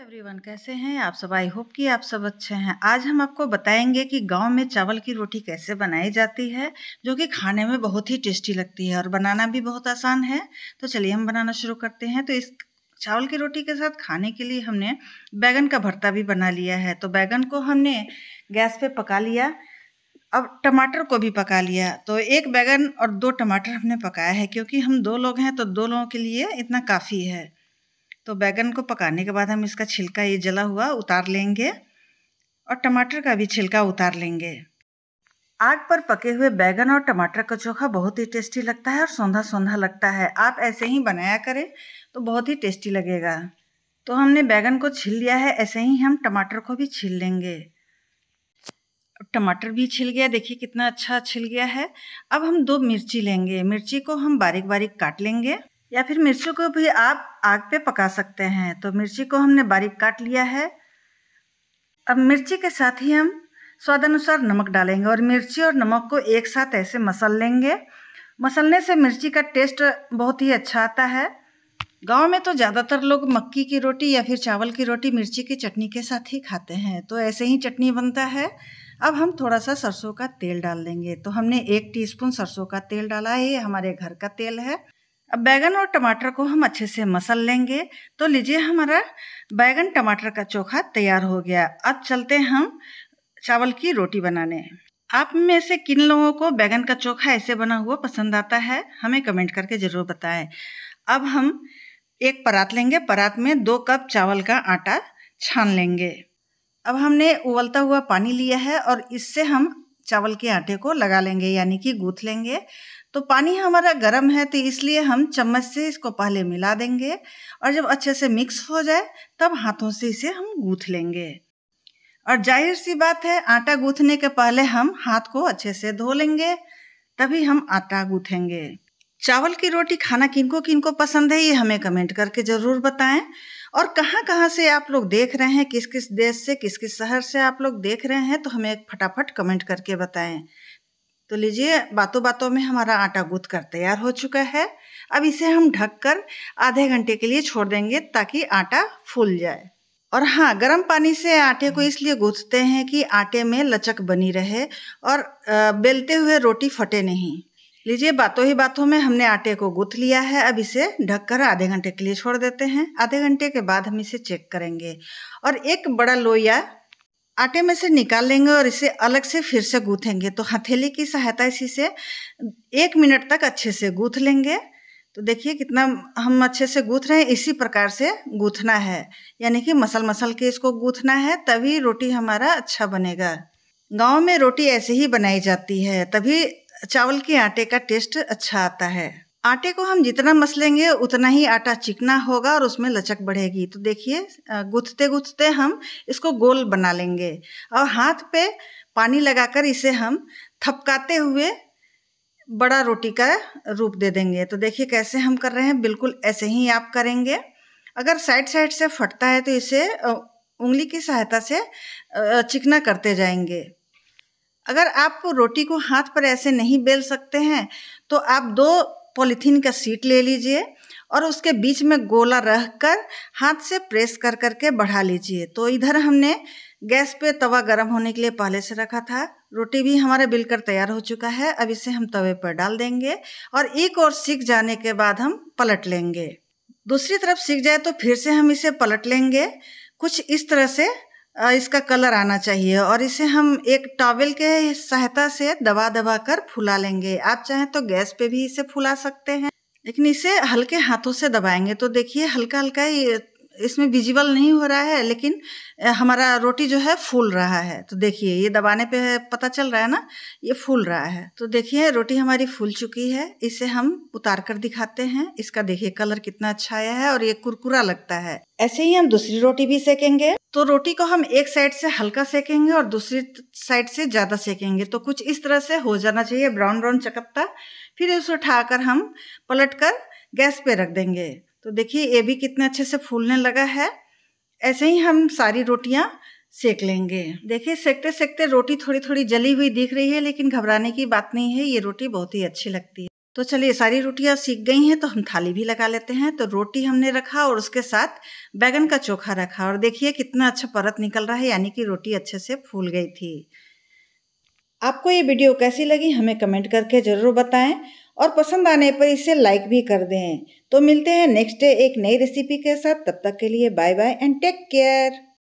everyone कैसे हैं आप सब आई होप कि आप सब अच्छे हैं आज हम आपको बताएंगे कि गांव में चावल की रोटी कैसे बनाई जाती है जो कि खाने में बहुत ही टेस्टी लगती है और बनाना भी बहुत आसान है तो चलिए हम बनाना शुरू करते हैं तो इस चावल की रोटी के साथ खाने के लिए हमने बैगन का भरता भी बना लिया है तो बैगन को हमने गैस पर पका लिया अब टमाटर को भी पका लिया तो एक बैगन और दो टमाटर हमने पकाया है क्योंकि हम दो लोग हैं तो दो लोगों के लिए इतना काफ़ी है तो बैगन को पकाने के बाद हम इसका छिलका ये जला हुआ उतार लेंगे और टमाटर का भी छिलका उतार लेंगे आग पर पके हुए बैगन और टमाटर का चोखा बहुत ही टेस्टी लगता है और सौंधा सौंधा लगता है आप ऐसे ही बनाया करें तो बहुत ही टेस्टी लगेगा तो हमने बैगन को छील लिया है ऐसे ही हम टमाटर को भी छील लेंगे टमाटर भी छिल गया देखिए कितना अच्छा छिल गया है अब हम दो मिर्ची लेंगे मिर्ची को हम बारीक बारीक काट लेंगे या फिर मिर्ची को भी आप आग पे पका सकते हैं तो मिर्ची को हमने बारीक काट लिया है अब मिर्ची के साथ ही हम स्वाद अनुसार नमक डालेंगे और मिर्ची और नमक को एक साथ ऐसे मसल लेंगे मसलने से मिर्ची का टेस्ट बहुत ही अच्छा आता है गांव में तो ज़्यादातर लोग मक्की की रोटी या फिर चावल की रोटी मिर्ची की चटनी के साथ ही खाते हैं तो ऐसे ही चटनी बनता है अब हम थोड़ा सा सरसों का तेल डाल देंगे तो हमने एक टीस्पून सरसों का तेल डाला है ये हमारे घर का तेल है अब बैगन और टमाटर को हम अच्छे से मसल लेंगे तो लीजिए हमारा बैगन टमाटर का चोखा तैयार हो गया अब चलते हम चावल की रोटी बनाने आप में से किन लोगों को बैगन का चोखा ऐसे बना हुआ पसंद आता है हमें कमेंट करके ज़रूर बताएं अब हम एक परात लेंगे परात में दो कप चावल का आटा छान लेंगे अब हमने उबलता हुआ पानी लिया है और इससे हम चावल के आटे को लगा लेंगे यानी कि गूथ लेंगे तो पानी हमारा गर्म है तो इसलिए हम चम्मच से इसको पहले मिला देंगे और जब अच्छे से मिक्स हो जाए तब हाथों से इसे हम गूंथ लेंगे और जाहिर सी बात है आटा गूंथने के पहले हम हाथ को अच्छे से धो लेंगे तभी हम आटा गूंथेंगे चावल की रोटी खाना किनको किनको पसंद है ये हमें कमेंट करके ज़रूर बताएं और कहाँ कहाँ से आप लोग देख रहे हैं किस किस देश से किस किस शहर से आप लोग देख रहे हैं तो हमें फटाफट कमेंट करके बताएं तो लीजिए बातों बातों में हमारा आटा गूथ कर तैयार हो चुका है अब इसे हम ढककर आधे घंटे के लिए छोड़ देंगे ताकि आटा फूल जाए और हाँ गर्म पानी से आटे को इसलिए गूंथते हैं कि आटे में लचक बनी रहे और बेलते हुए रोटी फटे नहीं लीजिए बातों ही बातों में हमने आटे को गूथ लिया है अब इसे ढककर आधे घंटे के लिए छोड़ देते हैं आधे घंटे के बाद हम इसे चेक करेंगे और एक बड़ा लोया आटे में से निकाल लेंगे और इसे अलग से फिर से गूँथेंगे तो हथेली की सहायता इसी से एक मिनट तक अच्छे से गूँथ लेंगे तो देखिए कितना हम अच्छे से गूँथ रहे हैं इसी प्रकार से गूँथना है यानी कि मसल मसल के इसको गूँथना है तभी रोटी हमारा अच्छा बनेगा गांव में रोटी ऐसे ही बनाई जाती है तभी चावल के आटे का टेस्ट अच्छा आता है आटे को हम जितना मसलेंगे उतना ही आटा चिकना होगा और उसमें लचक बढ़ेगी तो देखिए गुथते गुथते हम इसको गोल बना लेंगे और हाथ पे पानी लगाकर इसे हम थपकाते हुए बड़ा रोटी का रूप दे देंगे तो देखिए कैसे हम कर रहे हैं बिल्कुल ऐसे ही आप करेंगे अगर साइड साइड से फटता है तो इसे उंगली की सहायता से चिकना करते जाएंगे अगर आप रोटी को हाथ पर ऐसे नहीं बेल सकते हैं तो आप दो पॉलीथीन का सीट ले लीजिए और उसके बीच में गोला रख कर हाथ से प्रेस कर करके बढ़ा लीजिए तो इधर हमने गैस पे तवा गर्म होने के लिए पहले से रखा था रोटी भी हमारा बिलकर तैयार हो चुका है अब इसे हम तवे पर डाल देंगे और एक और सीख जाने के बाद हम पलट लेंगे दूसरी तरफ सीख जाए तो फिर से हम इसे पलट लेंगे कुछ इस तरह से इसका कलर आना चाहिए और इसे हम एक टॉवेल के सहायता से दबा दबा कर फुला लेंगे आप चाहें तो गैस पे भी इसे फुला सकते हैं लेकिन इसे हल्के हाथों से दबाएंगे तो देखिए हल्का हल्का इसमें विजिबल नहीं हो रहा है लेकिन हमारा रोटी जो है फूल रहा है तो देखिए ये दबाने पे पता चल रहा है ना ये फूल रहा है तो देखिए रोटी हमारी फूल चुकी है इसे हम उतार कर दिखाते हैं इसका देखिए कलर कितना अच्छा आया है और ये कुरकुरा लगता है ऐसे ही हम दूसरी रोटी भी सेकेंगे तो रोटी को हम एक साइड से हल्का सेकेंगे और दूसरी साइड से ज़्यादा सेकेंगे तो कुछ इस तरह से हो जाना चाहिए ब्राउन ब्राउन चकत्ता फिर उसे उठाकर हम पलट कर गैस पे रख देंगे तो देखिए ये भी कितने अच्छे से फूलने लगा है ऐसे ही हम सारी रोटियां सेक लेंगे देखिए सेकते सेकते रोटी थोड़ी थोड़ी जली हुई दिख रही है लेकिन घबराने की बात नहीं है ये रोटी बहुत ही अच्छी लगती है तो चलिए सारी रोटियां सीख गई हैं तो हम थाली भी लगा लेते हैं तो रोटी हमने रखा और उसके साथ बैगन का चोखा रखा और देखिए कितना अच्छा परत निकल रहा है यानी कि रोटी अच्छे से फूल गई थी आपको ये वीडियो कैसी लगी हमें कमेंट करके ज़रूर बताएं और पसंद आने पर इसे लाइक भी कर दें तो मिलते हैं नेक्स्ट डे एक नई रेसिपी के साथ तब तक के लिए bye bye and take care